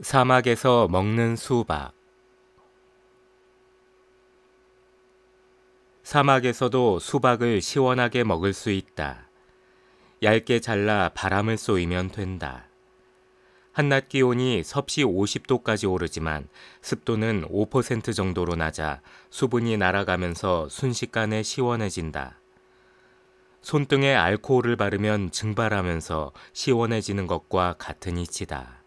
사막에서 먹는 수박 사막에서도 수박을 시원하게 먹을 수 있다. 얇게 잘라 바람을 쏘이면 된다. 한낮 기온이 섭씨 50도까지 오르지만 습도는 5% 정도로 낮아 수분이 날아가면서 순식간에 시원해진다. 손등에 알코올을 바르면 증발하면서 시원해지는 것과 같은 이치다.